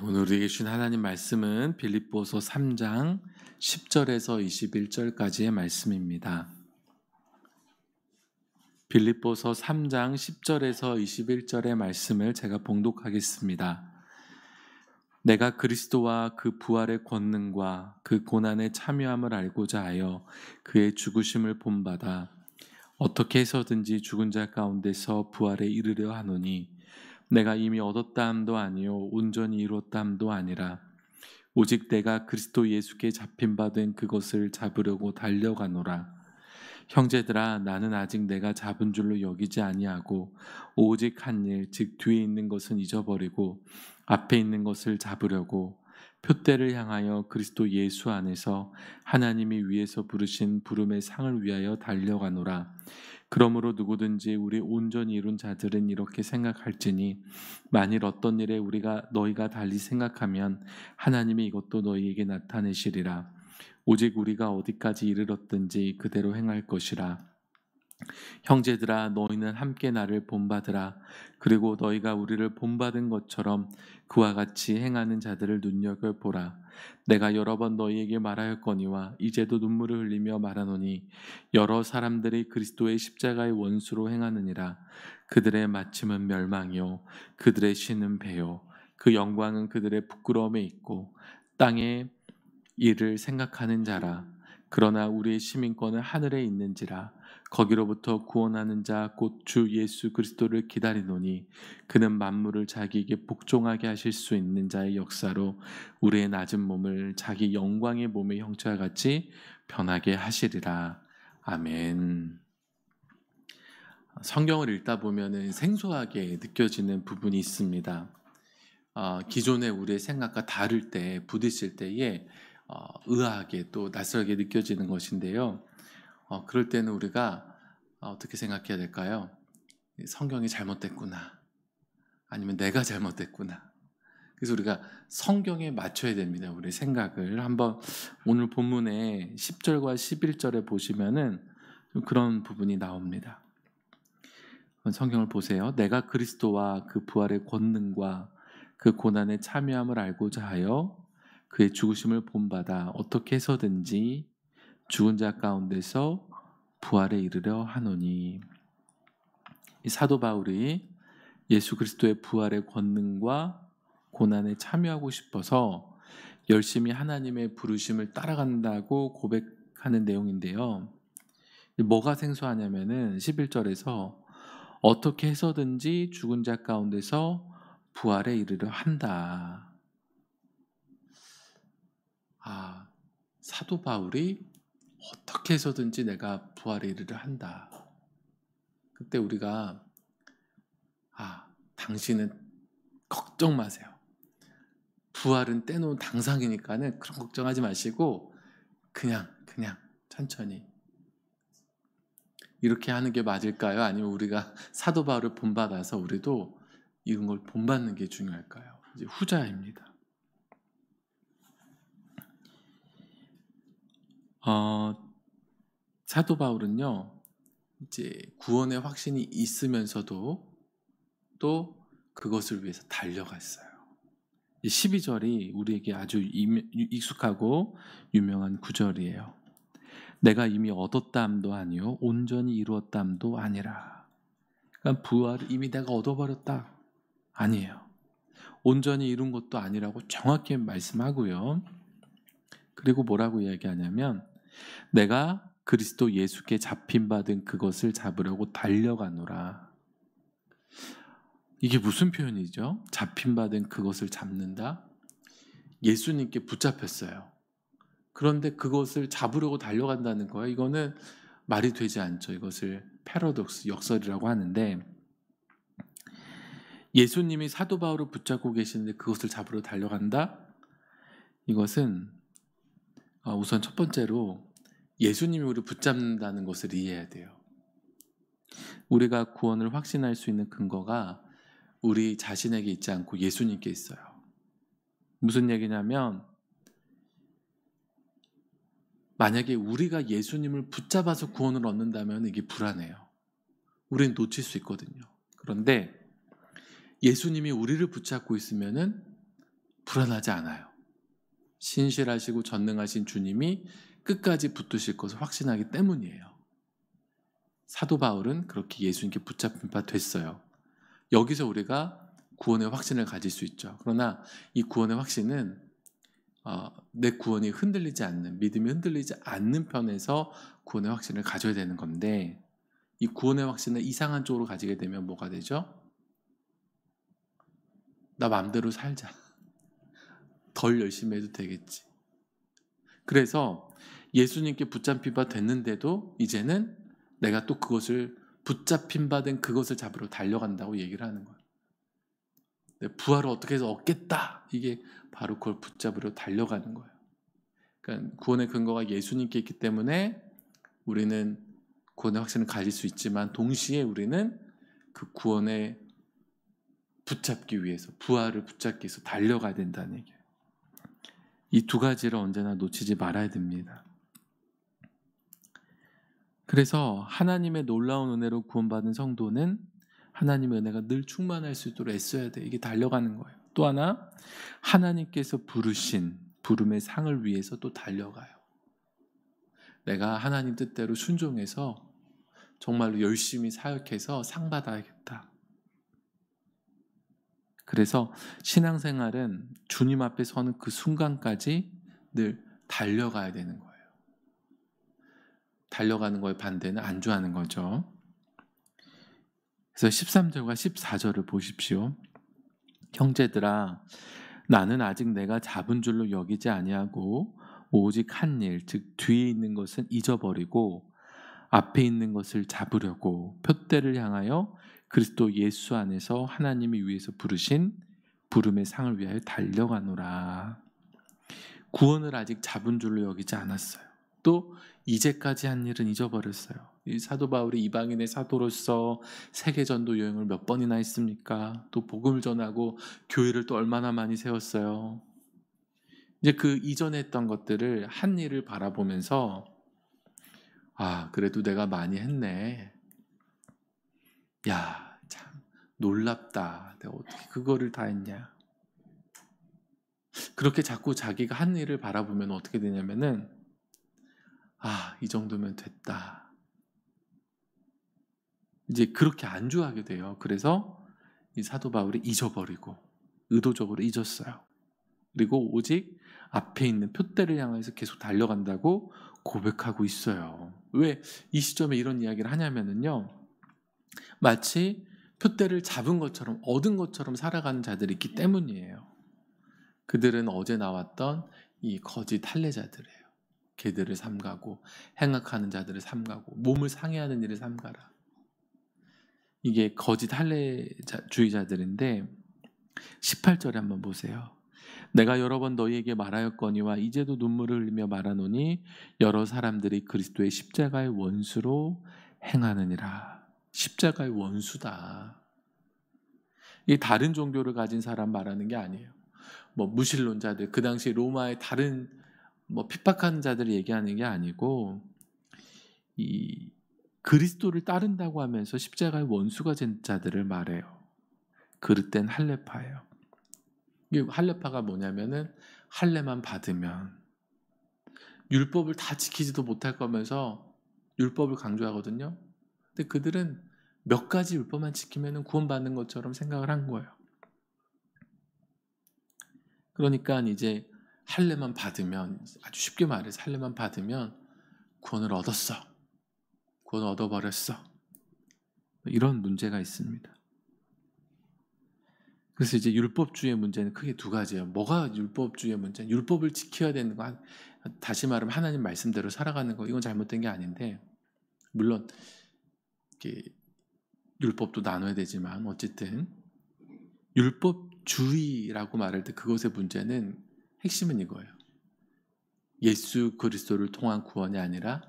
오늘 우리에게 주신 하나님 말씀은 빌립보서 3장 10절에서 21절까지의 말씀입니다. 빌립보서 3장 10절에서 21절의 말씀을 제가 봉독하겠습니다. 내가 그리스도와 그 부활의 권능과 그 고난의 참여함을 알고자 하여 그의 죽으심을 본받아 어떻게 해서든지 죽은 자 가운데서 부활에 이르려 하노니 내가 이미 얻었다함도 아니요 온전히 이었다함도 아니라 오직 내가 그리스도 예수께 잡힌 바 된 그것을 잡으려고 달려가노라 형제들아 나는 아직 내가 잡은 줄로 여기지 아니하고 오직 한 일 즉 뒤에 있는 것은 잊어버리고 앞에 있는 것을 잡으려고 표대를 향하여 그리스도 예수 안에서 하나님이 위에서 부르신 부름의 상을 위하여 달려가노라 그러므로 누구든지 우리 온전히 이룬 자들은 이렇게 생각할지니 만일 어떤 일에 우리가 너희가 달리 생각하면 하나님이 이것도 너희에게 나타내시리라 오직 우리가 어디까지 이르렀든지 그대로 행할 것이라 형제들아 너희는 함께 나를 본받으라 그리고 너희가 우리를 본받은 것처럼 그와 같이 행하는 자들을 눈여겨 보라 내가 여러 번 너희에게 말하였거니와 이제도 눈물을 흘리며 말하노니 여러 사람들이 그리스도의 십자가의 원수로 행하느니라 그들의 마침은 멸망이요 그들의 신은 배요 그 영광은 그들의 부끄러움에 있고 땅에 일을 생각하는 자라 그러나 우리의 시민권은 하늘에 있는지라 거기로부터 구원하는 자 곧 주 예수 그리스도를 기다리노니 그는 만물을 자기에게 복종하게 하실 수 있는 자의 역사로 우리의 낮은 몸을 자기 영광의 몸의 형체와 같이 변하게 하시리라 아멘. 성경을 읽다 보면은 생소하게 느껴지는 부분이 있습니다. 어, 기존의 우리의 생각과 다를 때 부딪힐 때에 어, 의아하게 또 낯설게 느껴지는 것인데요. 어, 그럴 때는 우리가 어, 어떻게 생각해야 될까요? 성경이 잘못됐구나. 아니면 내가 잘못됐구나. 그래서 우리가 성경에 맞춰야 됩니다. 우리 생각을 한번 오늘 본문에 10절과 11절에 보시면은 그런 부분이 나옵니다. 성경을 보세요. 내가 그리스도와 그 부활의 권능과 그 고난의 참여함을 알고자 하여 그의 죽으심을 본받아 어떻게 해서든지 죽은 자 가운데서 부활에 이르려 하노니 이 사도 바울이 예수 그리스도의 부활의 권능과 고난에 참여하고 싶어서 열심히 하나님의 부르심을 따라간다고 고백하는 내용인데요. 뭐가 생소하냐면은 11절에서 어떻게 해서든지 죽은 자 가운데서 부활에 이르려 한다. 아, 사도 바울이 어떻게 해서든지 내가 부활의 일을 한다. 그때 우리가 아, 당신은 걱정 마세요. 부활은 떼놓은 당상이니까는 그런 걱정하지 마시고 그냥 그냥 천천히 이렇게 하는 게 맞을까요? 아니면 우리가 사도 바울을 본받아서 우리도 이런 걸 본받는 게 중요할까요? 이제 후자입니다. 어, 사도 바울은요, 이제 구원의 확신이 있으면서도 또 그것을 위해서 달려갔어요. 12절이 우리에게 아주 익숙하고 유명한 구절이에요. 내가 이미 얻었담도 아니요 온전히 이루었담도 아니라. 그러니까 부활을 이미 내가 얻어버렸다 아니에요. 온전히 이룬 것도 아니라고 정확히 말씀하고요. 그리고 뭐라고 이야기하냐면 내가 그리스도 예수께 잡힌 받은 그것을 잡으려고 달려가노라. 이게 무슨 표현이죠? 잡힌 받은 그것을 잡는다. 예수님께 붙잡혔어요. 그런데 그것을 잡으려고 달려간다는 거예요. 이거는 말이 되지 않죠. 이것을 패러독스 역설이라고 하는데 예수님이 사도 바울을 붙잡고 계시는데 그것을 잡으러 달려간다. 이것은 어, 우선 첫 번째로 예수님이 우리 붙잡는다는 것을 이해해야 돼요. 우리가 구원을 확신할 수 있는 근거가 우리 자신에게 있지 않고 예수님께 있어요. 무슨 얘기냐면 만약에 우리가 예수님을 붙잡아서 구원을 얻는다면 이게 불안해요. 우리는 놓칠 수 있거든요. 그런데 예수님이 우리를 붙잡고 있으면 불안하지 않아요. 신실하시고 전능하신 주님이 끝까지 붙으실 것을 확신하기 때문이에요. 사도 바울은 그렇게 예수님께 붙잡힌 바 됐어요. 여기서 우리가 구원의 확신을 가질 수 있죠. 그러나 이 구원의 확신은 어, 내 구원이 흔들리지 않는 믿음이 흔들리지 않는 편에서 구원의 확신을 가져야 되는 건데 이 구원의 확신을 이상한 쪽으로 가지게 되면 뭐가 되죠? 나 마음대로 살자. 덜 열심히 해도 되겠지. 그래서 예수님께 붙잡힌 바 됐는데도 이제는 내가 또 그것을 붙잡힌 바 된 그것을 잡으러 달려간다고 얘기를 하는 거야. 부활을 어떻게 해서 얻겠다. 이게 바로 그걸 붙잡으러 달려가는 거예요. 그러니까 구원의 근거가 예수님께 있기 때문에 우리는 구원의 확신을 가질 수 있지만 동시에 우리는 그 구원에 붙잡기 위해서 부활을 붙잡기 위해서 달려가야 된다는 얘기예요. 이두 가지를 언제나 놓치지 말아야 됩니다. 그래서 하나님의 놀라운 은혜로 구원받은 성도는 하나님의 은혜가 늘 충만할 수 있도록 애써야 돼. 이게 달려가는 거예요. 또 하나 하나님께서 부르신 부름의 상을 위해서 또 달려가요. 내가 하나님 뜻대로 순종해서 정말로 열심히 사역해서 상 받아야겠다. 그래서 신앙생활은 주님 앞에 서는 그 순간까지 늘 달려가야 되는 거예요. 달려가는 거의 반대는 안주하는 거죠. 그래서 13절과 14절을 보십시오. 형제들아 나는 아직 내가 잡은 줄로 여기지 아니하고 오직 한 일, 즉 뒤에 있는 것은 잊어버리고 앞에 있는 것을 잡으려고 표대를 향하여 그리스도 예수 안에서 하나님이 위에서 부르신 부름의 상을 위하여 달려가노라. 구원을 아직 잡은 줄로 여기지 않았어요. 또 이제까지 한 일은 잊어버렸어요. 사도 바울이 이방인의 사도로서 세계 전도 여행을 몇 번이나 했습니까? 또 복음을 전하고 교회를 또 얼마나 많이 세웠어요. 이제 그 이전에 했던 것들을 한 일을 바라보면서 아, 그래도 내가 많이 했네. 야, 참 놀랍다. 내가 어떻게 그거를 다 했냐. 그렇게 자꾸 자기가 한 일을 바라보면 어떻게 되냐면은 아, 이 정도면 됐다. 이제 그렇게 안주하게 돼요. 그래서 이 사도 바울이 잊어버리고 의도적으로 잊었어요. 그리고 오직 앞에 있는 표대를 향해서 계속 달려간다고 고백하고 있어요. 왜 이 시점에 이런 이야기를 하냐면은요. 마치 표대를 잡은 것처럼 얻은 것처럼 살아가는 자들이 있기 때문이에요. 그들은 어제 나왔던 이 거짓 탈례자들이에요. 개들을 삼가고 행악하는 자들을 삼가고 몸을 상해하는 일을 삼가라. 이게 거짓 할례주의자들인데 18절에 한번 보세요. 내가 여러 번 너희에게 말하였거니와 이제도 눈물을 흘리며 말하노니 여러 사람들이 그리스도의 십자가의 원수로 행하느니라. 십자가의 원수다. 이 다른 종교를 가진 사람 말하는 게 아니에요. 뭐 무신론자들 그 당시 로마의 다른 뭐 핍박하는 자들 을 얘기하는 게 아니고 이 그리스도를 따른다고 하면서 십자가의 원수가 된 자들을 말해요. 그릇된 할례파예요. 이 할례파가 뭐냐면은 할례만 받으면 율법을 다 지키지도 못할 거면서 율법을 강조하거든요. 근데 그들은 몇 가지 율법만 지키면 구원받는 것처럼 생각을 한 거예요. 그러니까 이제 할례만 받으면 아주 쉽게 말해서 할례만 받으면 구원을 얻었어. 구원을 얻어버렸어. 이런 문제가 있습니다. 그래서 이제 율법주의 문제는 크게 두 가지예요. 뭐가 율법주의 문제? 냐 율법을 지켜야 되는 거. 다시 말하면 하나님 말씀대로 살아가는 거. 이건 잘못된 게 아닌데 물론 이렇게 율법도 나눠야 되지만 어쨌든 율법주의라고 말할 때 그것의 문제는 핵심은 이거예요. 예수 그리스도를 통한 구원이 아니라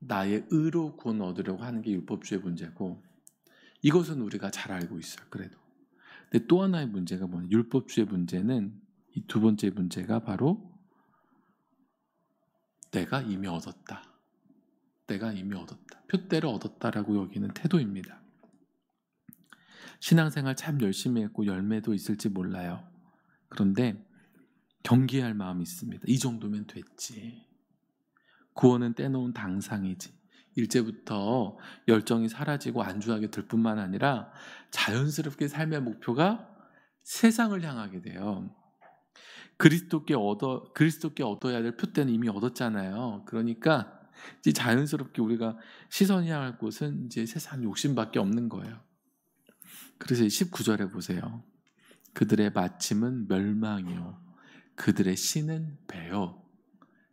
나의 의로 구원 얻으려고 하는 게 율법주의 문제고 이것은 우리가 잘 알고 있어요. 그래도. 근데 또 하나의 문제가 뭐냐? 율법주의 문제는 이 두 번째 문제가 바로 내가 이미 얻었다. 내가 이미 얻었다. 표대를 얻었다라고 여기는 태도입니다. 신앙생활 참 열심히 했고 열매도 있을지 몰라요. 그런데 경계할 마음이 있습니다. 이 정도면 됐지. 구원은 떼놓은 당상이지. 일제부터 열정이 사라지고 안주하게 될 뿐만 아니라 자연스럽게 삶의 목표가 세상을 향하게 돼요. 그리스도께 얻어 그리스도께 얻어야 될 표대는 이미 얻었잖아요. 그러니까 이제 자연스럽게 우리가 시선이 향할 곳은 이제 세상 욕심밖에 없는 거예요. 그래서 19절에 보세요. 그들의 마침은 멸망이요. 그들의 신은 배요.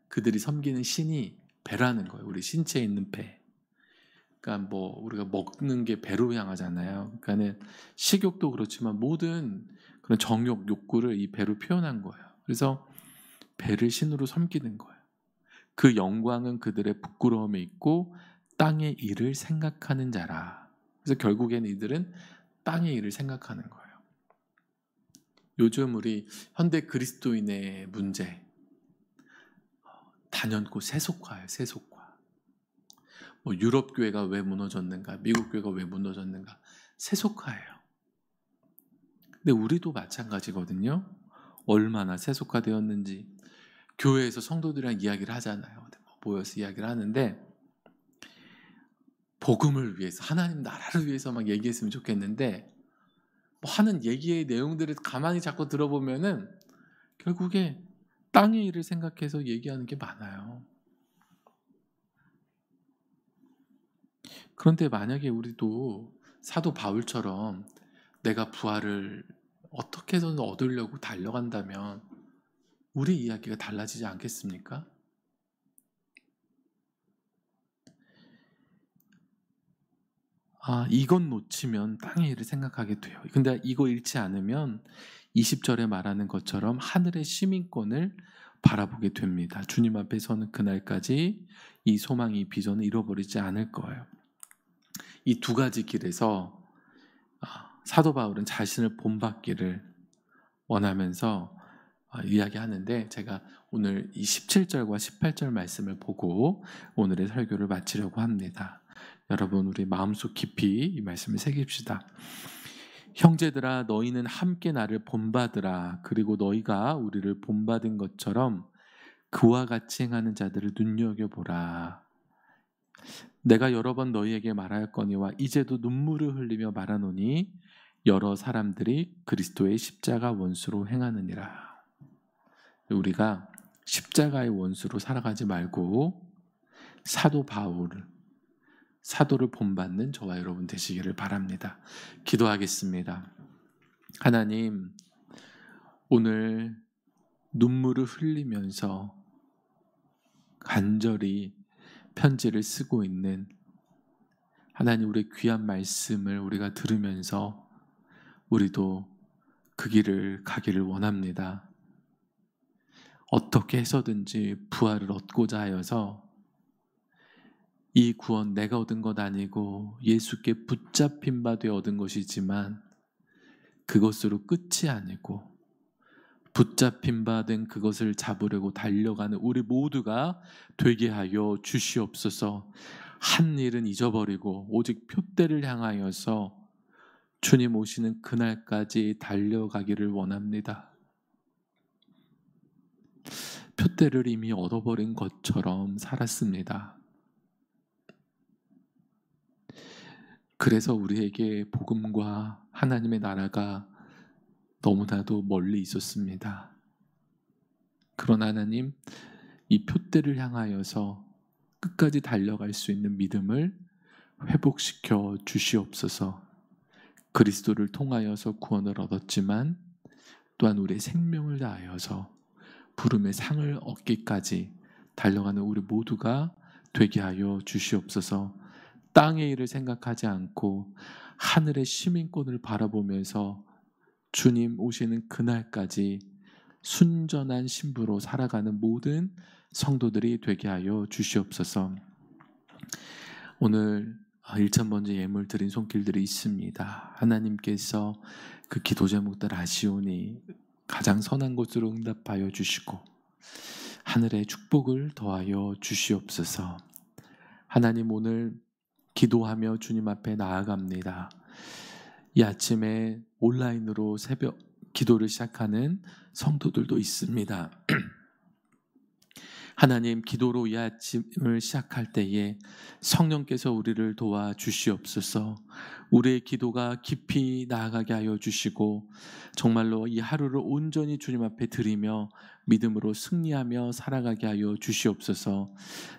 그들이 섬기는 신이 배라는 거예요. 우리 신체에 있는 배. 그러니까 뭐 우리가 먹는 게 배로 향하잖아요. 그러니까는 식욕도 그렇지만 모든 그런 정욕 욕구를 이 배로 표현한 거예요. 그래서 배를 신으로 섬기는 거예요. 그 영광은 그들의 부끄러움에 있고 땅의 일을 생각하는 자라. 그래서 결국에는 이들은 땅의 일을 생각하는 거예요. 요즘 우리 현대 그리스도인의 문제 어, 단연코 세속화예요. 세속화. 뭐 유럽 교회가 왜 무너졌는가, 미국 교회가 왜 무너졌는가, 세속화예요. 근데 우리도 마찬가지거든요. 얼마나 세속화되었는지 교회에서 성도들이랑 이야기를 하잖아요. 뭐 모여서 이야기를 하는데 복음을 위해서 하나님 나라를 위해서 막 얘기했으면 좋겠는데 뭐 하는 얘기의 내용들을 가만히 자꾸 들어보면은 결국에 땅의 일을 생각해서 얘기하는 게 많아요. 그런데 만약에 우리도 사도 바울처럼 내가 부활을 어떻게든 얻으려고 달려간다면 우리 이야기가 달라지지 않겠습니까? 아, 이건 놓치면 땅의 일을 생각하게 돼요. 근데 이거 잃지 않으면 20절에 말하는 것처럼 하늘의 시민권을 바라보게 됩니다. 주님 앞에서는 그날까지 이 소망이 비전을 잃어버리지 않을 거예요. 이 두 가지 길에서 아, 사도 바울은 자신을 본받기를 원하면서 아, 이야기하는데 제가 오늘 이 17절과 18절 말씀을 보고 오늘의 설교를 마치려고 합니다. 여러분 우리 마음속 깊이 이 말씀을 새깁시다. 형제들아 너희는 함께 나를 본받으라. 그리고 너희가 우리를 본받은 것처럼 그와 같이 행하는 자들을 눈여겨 보라. 내가 여러 번 너희에게 말할 거니와 이제도 눈물을 흘리며 말하노니 여러 사람들이 그리스도의 십자가 원수로 행하느니라. 우리가 십자가의 원수로 살아가지 말고 사도 바울 사도를 본받는 저와 여러분 되시기를 바랍니다. 기도하겠습니다. 하나님, 오늘 눈물을 흘리면서 간절히 편지를 쓰고 있는 하나님 우리 귀한 말씀을 우리가 들으면서 우리도 그 길을 가기를 원합니다. 어떻게 해서든지 부활을 얻고자 하여서 이 구원 내가 얻은 것 아니고 예수께 붙잡힌 바 되어 얻은 것이지만 그것으로 끝이 아니고 붙잡힌 바 된 그것을 잡으려고 달려가는 우리 모두가 되게 하여 주시옵소서. 한 일은 잊어버리고 오직 표대를 향하여서 주님 오시는 그날까지 달려가기를 원합니다. 표대를 이미 얻어버린 것처럼 살았습니다. 그래서 우리에게 복음과 하나님의 나라가 너무나도 멀리 있었습니다. 그런 하나님, 이 표대를 향하여서 끝까지 달려갈 수 있는 믿음을 회복시켜 주시옵소서. 그리스도를 통하여서 구원을 얻었지만 또한 우리의 생명을 다하여서 부름의 상을 얻기까지 달려가는 우리 모두가 되게 하여 주시옵소서. 땅의 일을 생각하지 않고 하늘의 시민권을 바라보면서 주님 오시는 그날까지 순전한 신부로 살아가는 모든 성도들이 되게 하여 주시옵소서. 오늘 1천 아, 번째 예물 드린 손길들이 있습니다. 하나님께서 그 기도 제목들 아시오니 가장 선한 곳으로 응답하여 주시고 하늘의 축복을 더하여 주시옵소서. 하나님 오늘 기도하며 주님 앞에 나아갑니다. 이 아침에 온라인으로 새벽 기도를 시작하는 성도들도 있습니다. 하나님 기도로 이 아침을 시작할 때에 성령께서 우리를 도와 주시옵소서 우리의 기도가 깊이 나아가게 하여 주시고 정말로 이 하루를 온전히 주님 앞에 드리며 믿음으로 승리하며 살아가게 하여 주시옵소서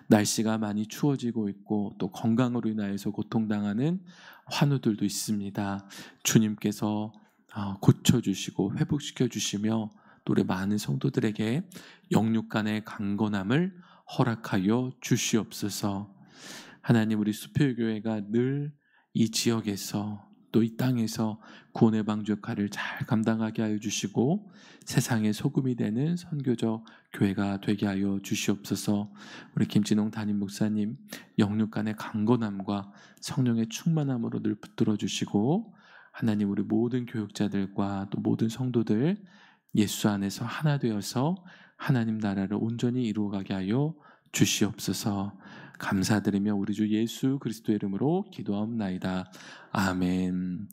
날씨가 많이 추워지고 있고 또 건강으로 인하여서 고통당하는 환우들도 있습니다 주님께서 아, 고쳐주시고 회복시켜 주시며 또 우리 많은 성도들에게 영육 간의 강건함을 허락하여 주시옵소서. 하나님 우리 수표교회가 늘 이 지역에서 또 이 땅에서 구원의 방주 역할을 잘 감당하게 하여 주시고 세상의 소금이 되는 선교적 교회가 되게 하여 주시옵소서 우리 김진홍 담임 목사님 영육 간의 강건함과 성령의 충만함으로 늘 붙들어 주시고 하나님 우리 모든 교육자들과 또 모든 성도들 예수 안에서 하나 되어서 하나님 나라를 온전히 이루어가게 하여 주시옵소서. 감사드리며 우리 주 예수 그리스도의 이름으로 기도하옵나이다. 아멘.